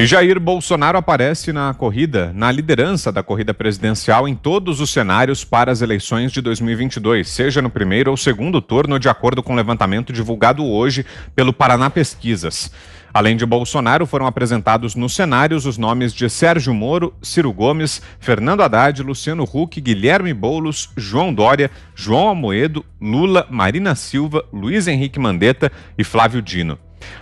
E Jair Bolsonaro aparece na corrida, na liderança da corrida presidencial em todos os cenários para as eleições de 2022, seja no primeiro ou segundo turno, de acordo com o levantamento divulgado hoje pelo Paraná Pesquisas. Além de Bolsonaro, foram apresentados nos cenários os nomes de Sérgio Moro, Ciro Gomes, Fernando Haddad, Luciano Huck, Guilherme Boulos, João Dória, João Almoedo, Lula, Marina Silva, Luiz Henrique Mandetta e Flávio Dino.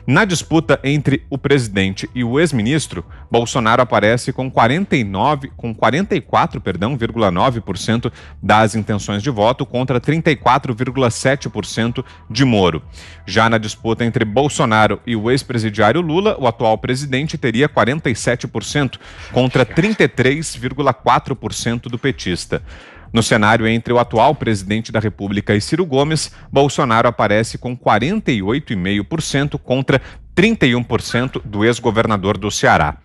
Na disputa entre o presidente e o ex-ministro, Bolsonaro aparece com 49, com 44, perdão, 0,9% das intenções de voto contra 34,7% de Moro. Já na disputa entre Bolsonaro e o ex-presidiário Lula, o atual presidente teria 47% contra 33,4% do petista. No cenário entre o atual presidente da República e Ciro Gomes, Bolsonaro aparece com 48,5% contra 31% do ex-governador do Ceará.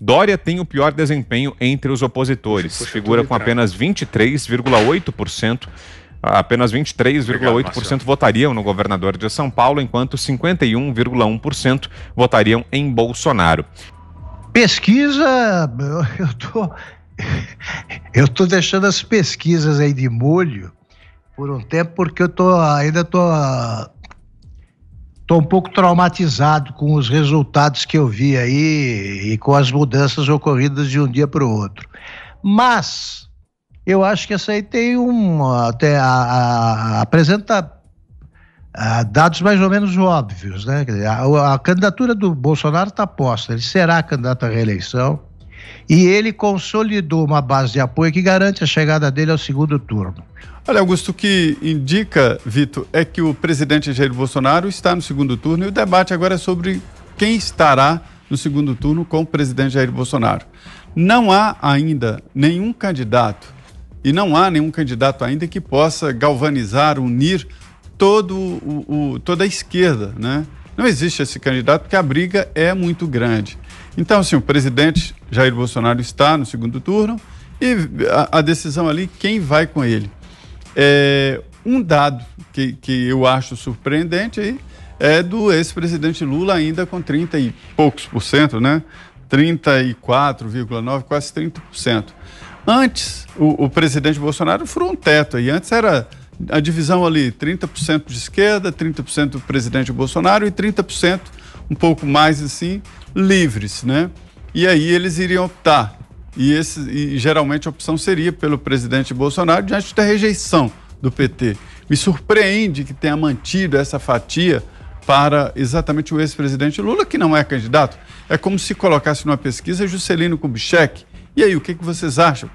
Dória tem o pior desempenho entre os opositores, figura com apenas 23,8%. Apenas 23,8% votariam no governador de São Paulo, enquanto 51,1% votariam em Bolsonaro. Pesquisa, eu tô eu estou deixando as pesquisas aí de molho por um tempo porque eu tô, ainda estou tô, tô um pouco traumatizado com os resultados que eu vi aí e com as mudanças ocorridas de um dia para o outro. Mas eu acho que essa aí tem um até a, a, apresenta a, dados mais ou menos óbvios, né? A, a candidatura do Bolsonaro está posta, ele será candidato à reeleição e ele consolidou uma base de apoio que garante a chegada dele ao segundo turno. Olha, Augusto, o que indica, Vitor, é que o presidente Jair Bolsonaro está no segundo turno e o debate agora é sobre quem estará no segundo turno com o presidente Jair Bolsonaro. Não há ainda nenhum candidato, e não há nenhum candidato ainda que possa galvanizar, unir todo o, o, toda a esquerda, né? Não existe esse candidato porque a briga é muito grande. Então, assim, o presidente Jair Bolsonaro está no segundo turno e a, a decisão ali, quem vai com ele. É, um dado que, que eu acho surpreendente aí é do ex-presidente Lula, ainda com 30 e poucos por cento, né? 34,9%, quase 30%. Antes, o, o presidente Bolsonaro furou um teto e antes era a divisão ali 30% de esquerda, 30% do presidente Bolsonaro e 30% um pouco mais assim livres, né? E aí eles iriam optar. Tá, e, esse, e geralmente a opção seria pelo presidente Bolsonaro diante da rejeição do PT. Me surpreende que tenha mantido essa fatia para exatamente o ex-presidente Lula, que não é candidato. É como se colocasse numa pesquisa Juscelino Kubitschek. E aí, o que, que vocês acham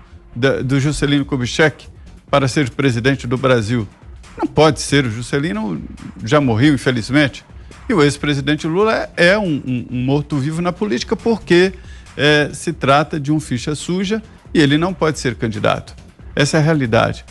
do Juscelino Kubitschek para ser presidente do Brasil? Não pode ser, o Juscelino já morreu, infelizmente. E o ex-presidente Lula é um, um, um morto-vivo na política porque é, se trata de um ficha suja e ele não pode ser candidato. Essa é a realidade.